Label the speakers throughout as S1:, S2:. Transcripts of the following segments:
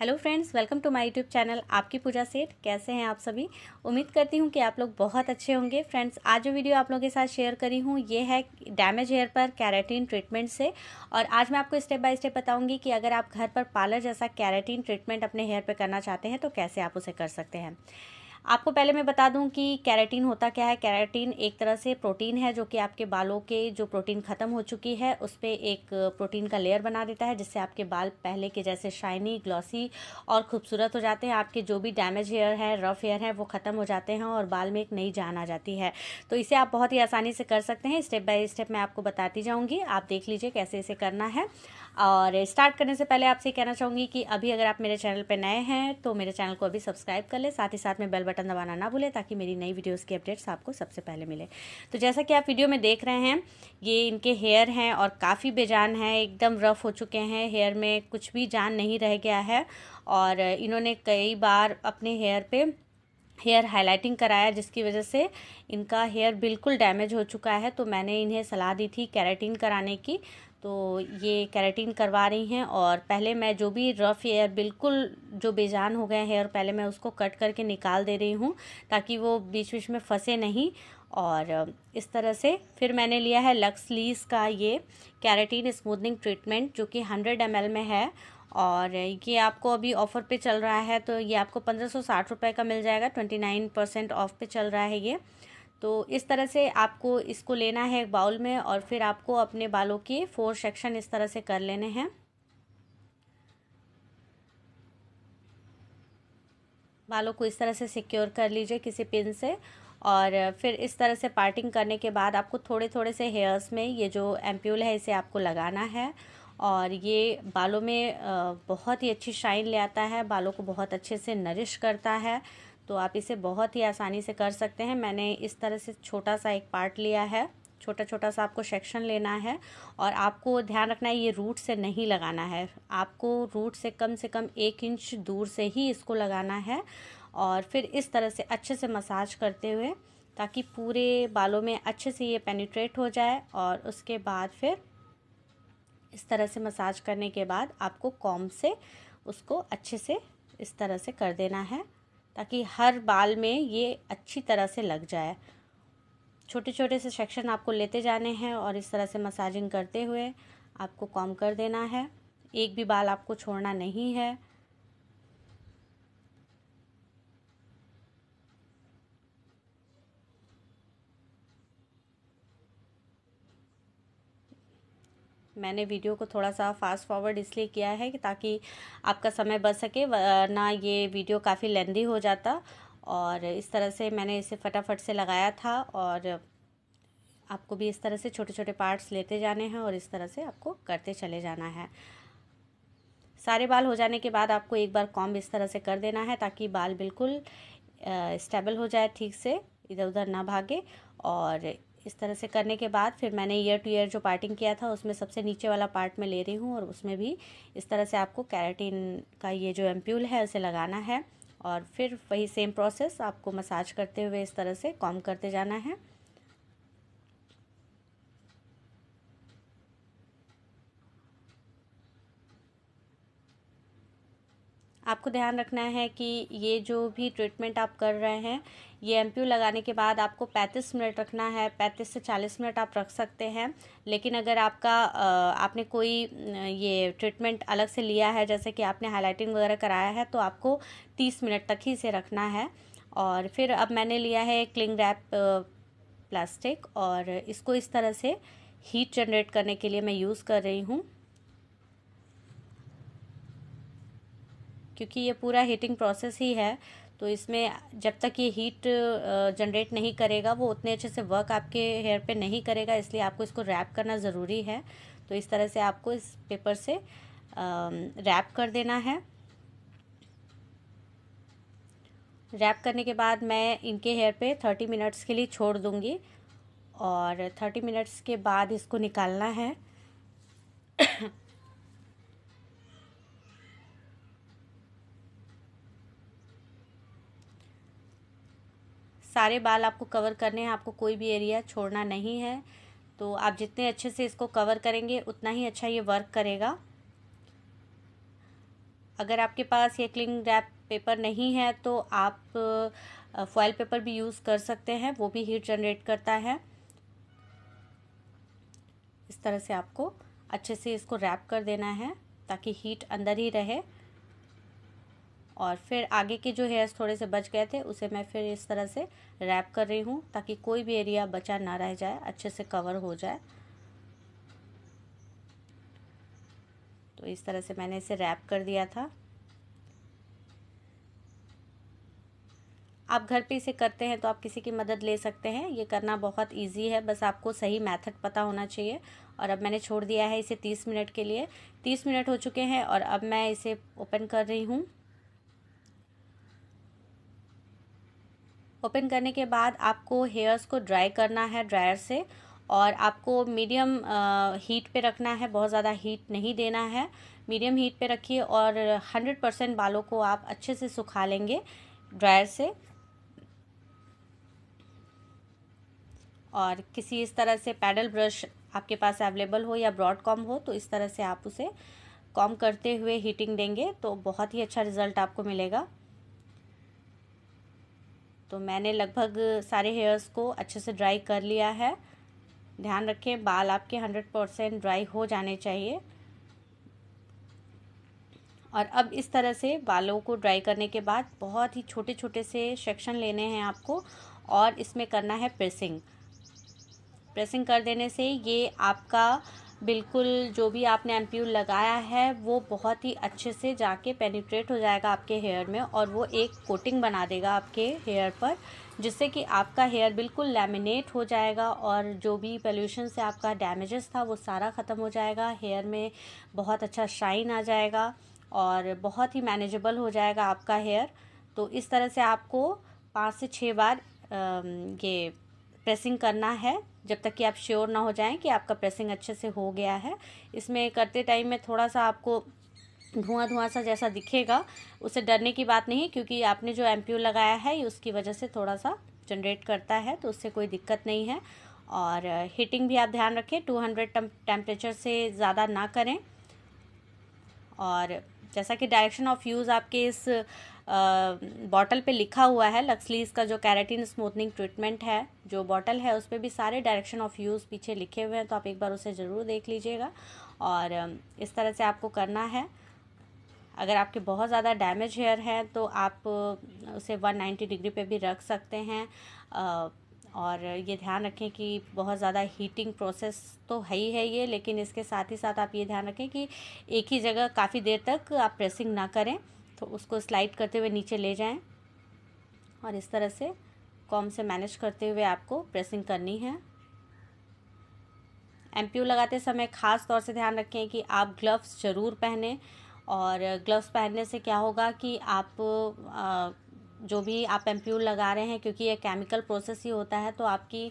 S1: hello friends welcome to my YouTube channel आपकी पूजा सेठ कैसे हैं आप सभी उम्मीद करती हूँ कि आप लोग बहुत अच्छे होंगे फ्रेंड्स आज जो वीडियो आप लोगों के साथ शेयर करी हूँ ये है डैमेज हेयर पर कैरेटीन ट्रीटमेंट से और आज मैं आपको स्टेप बाय स्टेप बताऊंगी कि अगर आप घर पर पार्लर जैसा कैरेटीन ट्रीटमेंट अपने हेयर पर करना चाहते हैं तो कैसे आप उसे कर सकते हैं आपको पहले मैं बता दूं कि कैरेटीन होता क्या है कैरेटीन एक तरह से प्रोटीन है जो कि आपके बालों के जो प्रोटीन ख़त्म हो चुकी है उस पर एक प्रोटीन का लेयर बना देता है जिससे आपके बाल पहले के जैसे शाइनी ग्लॉसी और खूबसूरत हो जाते हैं आपके जो भी डैमेज हेयर है रफ़ हेयर है वो ख़त्म हो जाते हैं और बाल में एक नई जान आ जाती है तो इसे आप बहुत ही आसानी से कर सकते हैं स्टेप बाय स्टेप मैं आपको बताती जाऊँगी आप देख लीजिए कैसे इसे करना है और स्टार्ट करने से पहले आपसे कहना चाहूँगी कि अभी अगर आप मेरे चैनल पर नए हैं तो मेरे चैनल को अभी सब्सक्राइब कर लें साथ ही साथ में बेल बटन दबाना ना भूलें ताकि मेरी नई वीडियोस की अपडेट्स आपको सबसे पहले मिले तो जैसा कि आप वीडियो में देख रहे हैं ये इनके हेयर हैं और काफ़ी बेजान है एकदम रफ़ हो चुके हैं हेयर में कुछ भी जान नहीं रह गया है और इन्होंने कई बार अपने हेयर पर हेयर हाइलाइटिंग कराया जिसकी वजह से इनका हेयर बिल्कुल डैमेज हो चुका है तो मैंने इन्हें सलाह दी थी कैरेटीन कराने की तो ये कैरेटीन करवा रही हैं और पहले मैं जो भी रफ़ हेयर बिल्कुल जो बेजान हो गए हेयर पहले मैं उसको कट करके निकाल दे रही हूँ ताकि वो बीच बीच में फंसे नहीं और इस तरह से फिर मैंने लिया है लक्स लीस का ये कैरेटीन स्मूदनिंग ट्रीटमेंट जो कि हंड्रेड एम में है और ये आपको अभी ऑफ़र पे चल रहा है तो ये आपको पंद्रह सौ साठ रुपये का मिल जाएगा ट्वेंटी नाइन परसेंट ऑफ पे चल रहा है ये तो इस तरह से आपको इसको लेना है एक बाउल में और फिर आपको अपने बालों के फोर सेक्शन इस तरह से कर लेने हैं बालों को इस तरह से सिक्योर कर लीजिए किसी पिन से और फिर इस तरह से पार्टिंग करने के बाद आपको थोड़े थोड़े से हेयर्स में ये जो एम्प्यूल है इसे आपको लगाना है और ये बालों में बहुत ही अच्छी शाइन ले आता है बालों को बहुत अच्छे से नरिश करता है तो आप इसे बहुत ही आसानी से कर सकते हैं मैंने इस तरह से छोटा सा एक पार्ट लिया है छोटा छोटा सा आपको सेक्शन लेना है और आपको ध्यान रखना है ये रूट से नहीं लगाना है आपको रूट से कम से कम एक इंच दूर से ही इसको लगाना है और फिर इस तरह से अच्छे से मसाज करते हुए ताकि पूरे बालों में अच्छे से ये पेनिट्रेट हो जाए और उसके बाद फिर इस तरह से मसाज करने के बाद आपको कॉम से उसको अच्छे से इस तरह से कर देना है ताकि हर बाल में ये अच्छी तरह से लग जाए छोटे छोटे से सेक्शन आपको लेते जाने हैं और इस तरह से मसाजिंग करते हुए आपको कॉम कर देना है एक भी बाल आपको छोड़ना नहीं है मैंने वीडियो को थोड़ा सा फास्ट फॉरवर्ड इसलिए किया है कि ताकि आपका समय बच सके ना ये वीडियो काफ़ी लेंदी हो जाता और इस तरह से मैंने इसे फटाफट से लगाया था और आपको भी इस तरह से छोटे छोटे पार्ट्स लेते जाने हैं और इस तरह से आपको करते चले जाना है सारे बाल हो जाने के बाद आपको एक बार कॉम्ब इस तरह से कर देना है ताकि बाल बिल्कुल स्टेबल हो जाए ठीक से इधर उधर ना भागे और इस तरह से करने के बाद फिर मैंने ईयर टू ईयर जो पार्टिंग किया था उसमें सबसे नीचे वाला पार्ट में ले रही हूँ और उसमें भी इस तरह से आपको कैरेटीन का ये जो एम्प्यूल है उसे लगाना है और फिर वही सेम प्रोसेस आपको मसाज करते हुए इस तरह से कॉम करते जाना है आपको ध्यान रखना है कि ये जो भी ट्रीटमेंट आप कर रहे हैं ये एम लगाने के बाद आपको पैंतीस मिनट रखना है पैंतीस से चालीस मिनट आप रख सकते हैं लेकिन अगर आपका आपने कोई ये ट्रीटमेंट अलग से लिया है जैसे कि आपने हाईलाइटिंग वगैरह कराया है तो आपको तीस मिनट तक ही इसे रखना है और फिर अब मैंने लिया है क्लिंग रैप प्लास्टिक और इसको इस तरह से हीट जनरेट करने के लिए मैं यूज़ कर रही हूँ क्योंकि ये पूरा हीटिंग प्रोसेस ही है तो इसमें जब तक ये हीट जनरेट नहीं करेगा वो उतने अच्छे से वर्क आपके हेयर पे नहीं करेगा इसलिए आपको इसको रैप करना ज़रूरी है तो इस तरह से आपको इस पेपर से रैप कर देना है रैप करने के बाद मैं इनके हेयर पे थर्टी मिनट्स के लिए छोड़ दूँगी और थर्टी मिनट्स के बाद इसको निकालना है सारे बाल आपको कवर करने हैं आपको कोई भी एरिया छोड़ना नहीं है तो आप जितने अच्छे से इसको कवर करेंगे उतना ही अच्छा ये वर्क करेगा अगर आपके पास ये क्लिंग रैप पेपर नहीं है तो आप फॉयल पेपर भी यूज़ कर सकते हैं वो भी हीट जनरेट करता है इस तरह से आपको अच्छे से इसको रैप कर देना है ताकि हीट अंदर ही रहे और फिर आगे के जो हेयर्स थोड़े से बच गए थे उसे मैं फिर इस तरह से रैप कर रही हूँ ताकि कोई भी एरिया बचा ना रह जाए अच्छे से कवर हो जाए तो इस तरह से मैंने इसे रैप कर दिया था आप घर पे इसे करते हैं तो आप किसी की मदद ले सकते हैं ये करना बहुत इजी है बस आपको सही मेथड पता होना चाहिए और अब मैंने छोड़ दिया है इसे 30 मिनट के लिए 30 मिनट हो चुके हैं और अब मैं इसे ओपन कर रही हूँ ओपन करने के बाद आपको हेयर्स को ड्राई करना है ड्रायर से और आपको मीडियम हीट पे रखना है बहुत ज़्यादा हीट नहीं देना है मीडियम हीट पे रखिए और हंड्रेड परसेंट बालों को आप अच्छे से सुखा लेंगे ड्रायर से और किसी इस तरह से पैडल ब्रश आपके पास अवेलेबल हो या ब्रॉड कॉम हो तो इस तरह से आप उसे कॉम करते हुए हीटिंग देंगे तो बहुत ही अच्छा रिज़ल्ट आपको मिलेगा तो मैंने लगभग सारे हेयर्स को अच्छे से ड्राई कर लिया है ध्यान रखें बाल आपके हंड्रेड परसेंट ड्राई हो जाने चाहिए और अब इस तरह से बालों को ड्राई करने के बाद बहुत ही छोटे छोटे से सेक्शन लेने हैं आपको और इसमें करना है प्रेसिंग प्रेसिंग कर देने से ये आपका बिल्कुल जो भी आपने एम्प्यूल लगाया है वो बहुत ही अच्छे से जाके पेनिट्रेट हो जाएगा आपके हेयर में और वो एक कोटिंग बना देगा आपके हेयर पर जिससे कि आपका हेयर बिल्कुल लैमिनेट हो जाएगा और जो भी पोल्यूशन से आपका डैमेजेस था वो सारा ख़त्म हो जाएगा हेयर में बहुत अच्छा शाइन आ जाएगा और बहुत ही मैनेजेबल हो जाएगा आपका हेयर तो इस तरह से आपको पाँच से छः बार ये प्रेसिंग करना है जब तक कि आप श्योर ना हो जाएं कि आपका प्रेसिंग अच्छे से हो गया है इसमें करते टाइम में थोड़ा सा आपको धुआं धुआं सा जैसा दिखेगा उससे डरने की बात नहीं क्योंकि आपने जो एम लगाया है उसकी वजह से थोड़ा सा जनरेट करता है तो उससे कोई दिक्कत नहीं है और हीटिंग भी आप ध्यान रखें टू टेम्परेचर से ज़्यादा ना करें और जैसा कि डायरेक्शन ऑफ यूज़ आपके इस बॉटल पे लिखा हुआ है लक्सलीज का जो कैरेटिन स्मूथनिंग ट्रीटमेंट है जो बॉटल है उस पर भी सारे डायरेक्शन ऑफ यूज़ पीछे लिखे हुए हैं तो आप एक बार उसे ज़रूर देख लीजिएगा और इस तरह से आपको करना है अगर आपके बहुत ज़्यादा डैमेज हेयर हैं तो आप उसे 190 डिग्री पे भी रख सकते हैं और ये ध्यान रखें कि बहुत ज़्यादा हीटिंग प्रोसेस तो है ही है ये लेकिन इसके साथ ही साथ आप ये ध्यान रखें कि एक ही जगह काफ़ी देर तक आप प्रेसिंग ना करें तो उसको स्लाइड करते हुए नीचे ले जाएं और इस तरह से कॉम से मैनेज करते हुए आपको प्रेसिंग करनी है एम लगाते समय ख़ास तौर से ध्यान रखें कि आप ग्लव्स ज़रूर पहनें और ग्लव्स पहनने से क्या होगा कि आप जो भी आप एम लगा रहे हैं क्योंकि ये केमिकल प्रोसेस ही होता है तो आपकी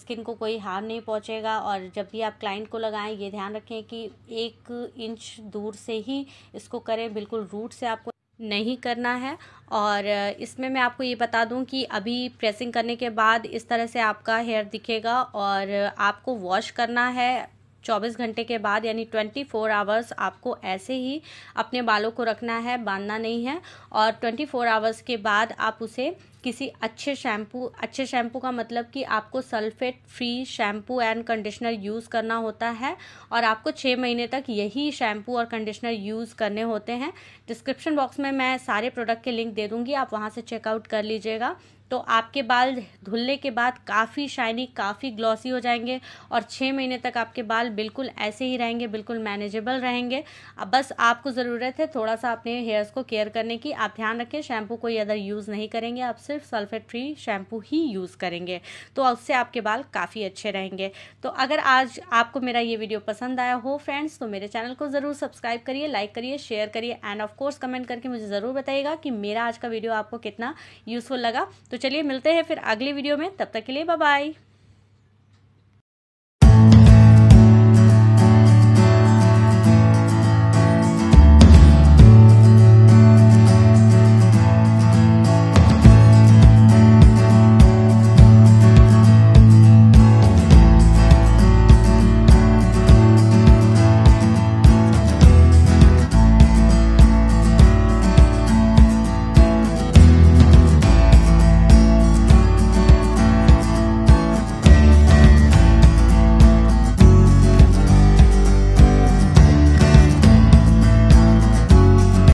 S1: स्किन को कोई हार्म नहीं पहुंचेगा और जब भी आप क्लाइंट को लगाएं ये ध्यान रखें कि एक इंच दूर से ही इसको करें बिल्कुल रूट से आपको नहीं करना है और इसमें मैं आपको ये बता दूं कि अभी प्रेसिंग करने के बाद इस तरह से आपका हेयर दिखेगा और आपको वॉश करना है 24 घंटे के बाद यानी 24 फोर आवर्स आपको ऐसे ही अपने बालों को रखना है बांधना नहीं है और 24 फोर आवर्स के बाद आप उसे किसी अच्छे शैम्पू अच्छे शैम्पू का मतलब कि आपको sulphate free shampoo and conditioner use करना होता है और आपको छः महीने तक यही शैम्पू और कंडीशनर यूज़ करने होते हैं डिस्क्रिप्शन बॉक्स में मैं सारे प्रोडक्ट के लिंक दे दूँगी आप वहाँ से चेकआउट कर लीजिएगा तो आपके बाल धुलने के बाद काफ़ी शाइनी काफ़ी ग्लॉसी हो जाएंगे और छः महीने तक आपके बाल बिल्कुल ऐसे ही रहेंगे बिल्कुल मैनेजेबल रहेंगे अब बस आपको ज़रूरत है थोड़ा सा अपने हेयर्स को केयर करने की आप ध्यान रखें शैम्पू कोई अदर यूज़ नहीं करेंगे आप सिर्फ सल्फेट फ्री शैम्पू ही यूज़ करेंगे तो उससे आपके बाल काफ़ी अच्छे रहेंगे तो अगर आज आपको मेरा ये वीडियो पसंद आया हो फ्रेंड्स तो मेरे चैनल को ज़रूर सब्सक्राइब करिए लाइक करिए शेयर करिए एंड ऑफ कोर्स कमेंट करके मुझे ज़रूर बताइएगा कि मेरा आज का वीडियो आपको कितना यूज़फुल लगा तो तो चलिए मिलते हैं फिर अगली वीडियो में तब तक के लिए बाय